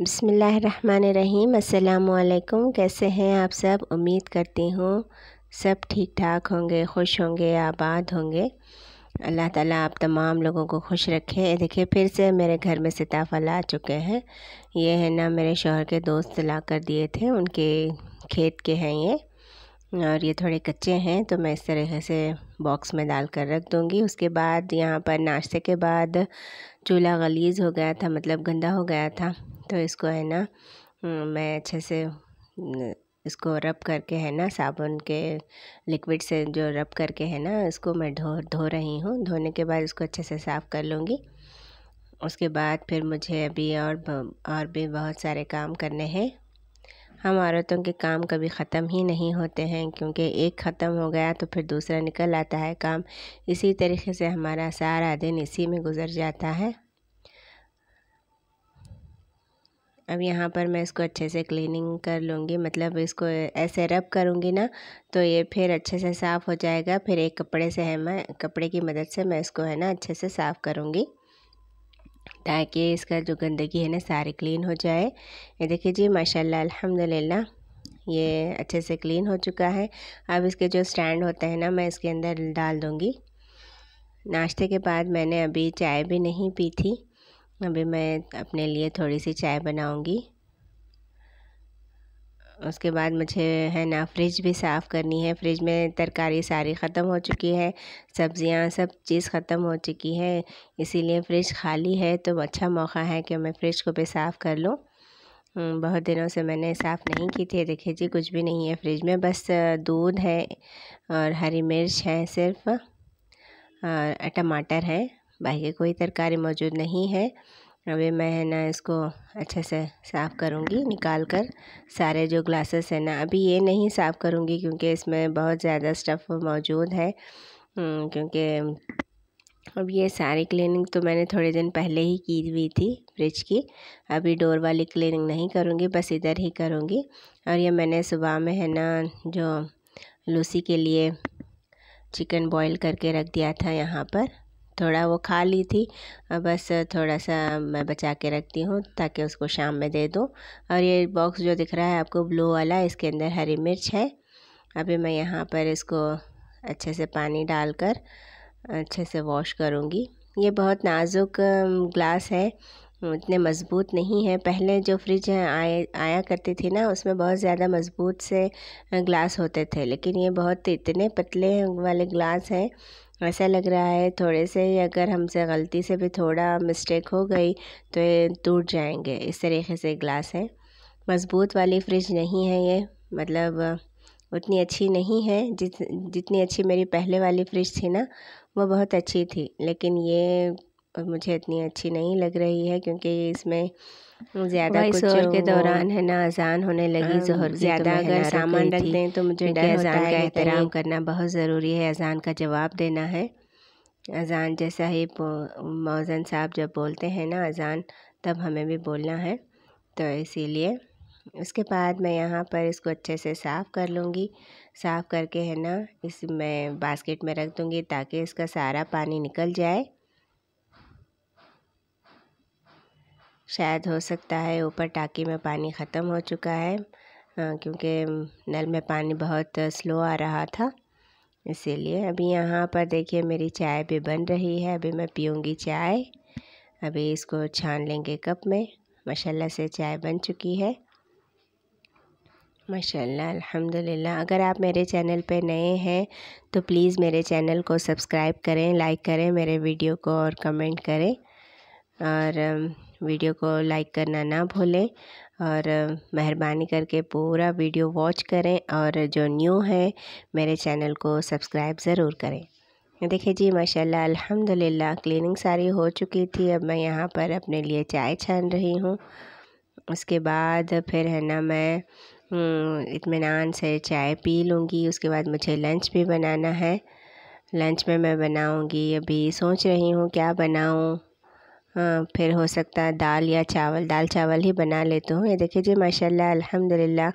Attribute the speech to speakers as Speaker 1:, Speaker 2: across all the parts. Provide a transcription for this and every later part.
Speaker 1: बसमीम् अल्लाम कैसे हैं आप सब उम्मीद करती हूँ सब ठीक ठाक होंगे खुश होंगे आबाद होंगे अल्लाह ताला आप तमाम लोगों को खुश रखे देखिए फिर से मेरे घर में सिताफल आ चुके हैं ये है ना मेरे शोहर के दोस्त ला कर दिए थे उनके खेत के हैं ये और ये थोड़े कच्चे हैं तो मैं इस तरह से बॉक्स में डाल कर रख दूँगी उसके बाद यहाँ पर नाश्ते के बाद चूल्हा गलीज़ हो गया था मतलब गंदा हो गया था तो इसको है ना मैं अच्छे से इसको रब करके है ना साबुन के लिक्विड से जो रब करके है ना इसको मैं धो धो रही हूँ धोने के बाद इसको अच्छे से साफ़ कर लूँगी उसके बाद फिर मुझे अभी और और भी बहुत सारे काम करने हैं हम औरतों के काम कभी ख़त्म ही नहीं होते हैं क्योंकि एक ख़त्म हो गया तो फिर दूसरा निकल आता है काम इसी तरीके से हमारा सारा दिन इसी में गुज़र जाता है अब यहाँ पर मैं इसको अच्छे से क्लीनिंग कर लूँगी मतलब इसको ऐसे रब करूँगी ना तो ये फिर अच्छे से साफ़ हो जाएगा फिर एक कपड़े से है मैं कपड़े की मदद से मैं इसको है ना अच्छे से साफ़ करूँगी ताकि इसका जो गंदगी है ना सारे क्लीन हो जाए ये देखिए जी माशाल्लाह अल्हम्दुलिल्लाह ये अच्छे से क्लीन हो चुका है अब इसके जो स्टैंड होता है ना मैं इसके अंदर डाल दूँगी नाश्ते के बाद मैंने अभी चाय भी नहीं पी थी अभी मैं अपने लिए थोड़ी सी चाय बनाऊँगी उसके बाद मुझे है ना फ्रिज भी साफ़ करनी है फ्रिज में तरकारी सारी ख़त्म हो चुकी है सब्ज़ियाँ सब चीज़ ख़त्म हो चुकी है इसीलिए फ्रिज खाली है तो अच्छा मौका है कि मैं फ्रिज को भी साफ़ कर लूँ हम्म, बहुत दिनों से मैंने साफ़ नहीं की थी देखिए जी कुछ भी नहीं है फ्रिज में बस दूध है और हरी मिर्च है सिर्फ और टमाटर है बाकी कोई तरकारी मौजूद नहीं है अभी मैं है ना इसको अच्छे से साफ़ करूँगी निकाल कर सारे जो ग्लासेस हैं ना अभी ये नहीं साफ़ करूँगी क्योंकि इसमें बहुत ज़्यादा स्टफ़ मौजूद है हम्म, क्योंकि अब ये सारी क्लीनिंग तो मैंने थोड़े दिन पहले ही की हुई थी फ्रिज की अभी डोर वाली क्लीनिंग नहीं करूँगी बस इधर ही करूँगी और ये मैंने सुबह में है ना जो लूसी के लिए चिकन बॉईल करके रख दिया था यहाँ पर थोड़ा वो खा ली थी बस थोड़ा सा मैं बचा के रखती हूँ ताकि उसको शाम में दे दूँ और ये बॉक्स जो दिख रहा है आपको ब्लू वाला इसके अंदर हरी मिर्च है अभी मैं यहाँ पर इसको अच्छे से पानी डालकर अच्छे से वॉश करूँगी ये बहुत नाजुक ग्लास है इतने मज़बूत नहीं है पहले जो फ्रिज आए आया करती थी ना उसमें बहुत ज़्यादा मज़बूत से ग्लास होते थे लेकिन ये बहुत इतने पतले वाले ग्लास हैं ऐसा लग रहा है थोड़े से ही अगर हमसे गलती से भी थोड़ा मिस्टेक हो गई तो ये टूट जाएंगे इस तरीके से ग्लास है मज़बूत वाली फ्रिज नहीं है ये मतलब उतनी अच्छी नहीं है जित जितनी अच्छी मेरी पहले वाली फ्रिज थी ना वो बहुत अच्छी थी लेकिन ये और मुझे इतनी अच्छी नहीं लग रही है क्योंकि इसमें ज़्यादा कुछ शोर के दौरान है ना अजान होने लगी हाँ, जोर तो ज़्यादा अगर सामान रख दें तो मुझे अजान का एहतराम करना बहुत ज़रूरी है अजान का जवाब देना है अजान जैसा ही मौजन साहब जब बोलते हैं ना अजान तब हमें भी बोलना है तो इसीलिए उसके बाद मैं यहाँ पर इसको अच्छे से साफ़ कर लूँगी साफ़ करके है ना इस मैं बास्केट में रख दूँगी ताकि इसका सारा पानी निकल जाए शायद हो सकता है ऊपर टाकी में पानी ख़त्म हो चुका है क्योंकि नल में पानी बहुत स्लो आ रहा था इसीलिए अभी यहाँ पर देखिए मेरी चाय भी बन रही है अभी मैं पीऊँगी चाय अभी इसको छान लेंगे कप में माशाल्लाह से चाय बन चुकी है माशाल्लाह अल्हम्दुलिल्लाह अगर आप मेरे चैनल पे नए हैं तो प्लीज़ मेरे चैनल को सब्सक्राइब करें लाइक करें मेरे वीडियो को और कमेंट करें और वीडियो को लाइक करना ना भूलें और मेहरबानी करके पूरा वीडियो वॉच करें और जो न्यू है मेरे चैनल को सब्सक्राइब ज़रूर करें देखिए जी माशाल्लाह अल्हम्दुलिल्लाह क्लीनिंग सारी हो चुकी थी अब मैं यहाँ पर अपने लिए चाय छान रही हूँ उसके बाद फिर है ना मैं हम्म, इतमान से चाय पी लूँगी उसके बाद मुझे लंच भी बनाना है लंच में मैं बनाऊँगी अभी सोच रही हूँ क्या बनाऊँ फिर हो सकता है दाल या चावल दाल चावल ही बना लेती हूँ ये देखिए जी माशाल्लाह अल्हम्दुलिल्लाह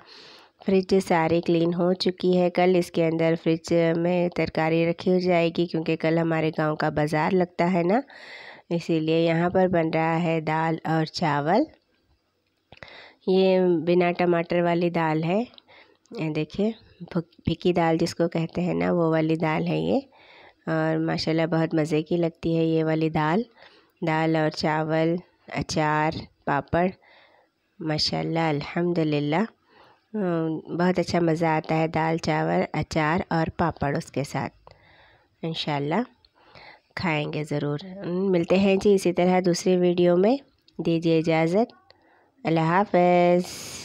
Speaker 1: फ्रिज सारी क्लीन हो चुकी है कल इसके अंदर फ्रिज में तरकारी रखी हो जाएगी क्योंकि कल हमारे गांव का बाज़ार लगता है ना इसीलिए यहाँ पर बन रहा है दाल और चावल ये बिना टमाटर वाली दाल है देखिए फिकी दाल जिसको कहते हैं ना वो वाली दाल है ये और माशाल्लाह बहुत मज़े की लगती है ये वाली दाल दाल और चावल अचार पापड़ माशाल्लाह अल्हम्दुलिल्लाह बहुत अच्छा मज़ा आता है दाल चावल अचार और पापड़ उसके साथ इन खाएंगे ज़रूर मिलते हैं जी इसी तरह दूसरी वीडियो में दीजिए इजाज़त अल्लाह हाफ